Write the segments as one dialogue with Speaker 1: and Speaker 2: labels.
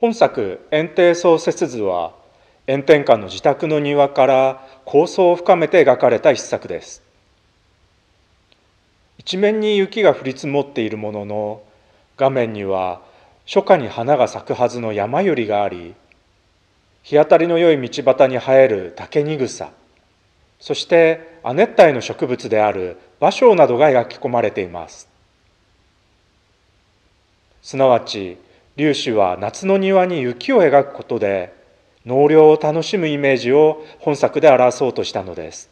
Speaker 1: 本作「園庭創設図」は炎天下の自宅の庭から構想を深めて描かれた一作です一面に雪が降り積もっているものの画面には初夏に花が咲くはずの山よりがあり日当たりの良い道端に生える竹に草そして亜熱帯の植物である芭蕉などが描き込まれていますすなわち粒子は夏の庭に雪を描くことで納涼を楽しむイメージを本作で表そうとしたのです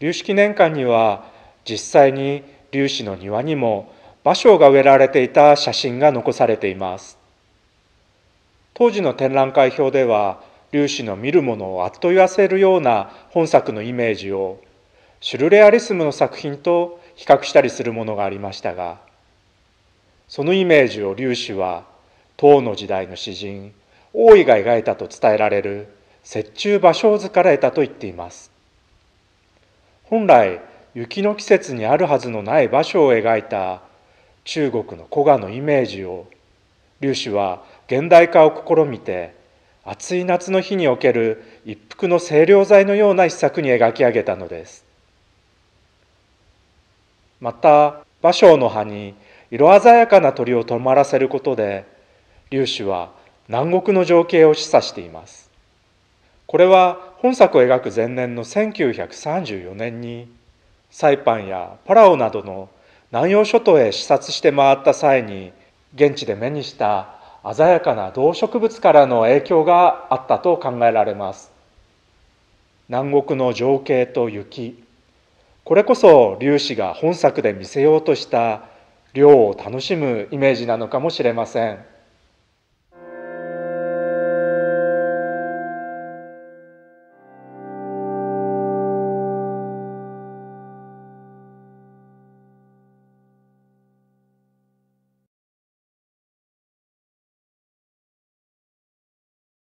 Speaker 1: 粒子記念館には実際に粒子の庭にも芭蕉が植えられていた写真が残されています当時の展覧会表では粒子の見るものをあっと言わせるような本作のイメージをシュルレアリスムの作品と比較したりするものがありましたがそのイメージを粒子は唐の時代の詩人王位が描いたと伝えられる雪中芭蕉図から得たと言っています本来雪の季節にあるはずのない芭蕉を描いた中国の古画のイメージを劉氏は現代化を試みて暑い夏の日における一服の清涼剤のような一作に描き上げたのですまた芭蕉の葉に色鮮やかな鳥を止まらせることで粒子は南国の情景を示唆していますこれは本作を描く前年の1934年にサイパンやパラオなどの南洋諸島へ視察して回った際に現地で目にした鮮やかな動植物からの影響があったと考えられます南国の情景と雪これこそ粒子が本作で見せようとした量を楽しむイメージなのかもしれません。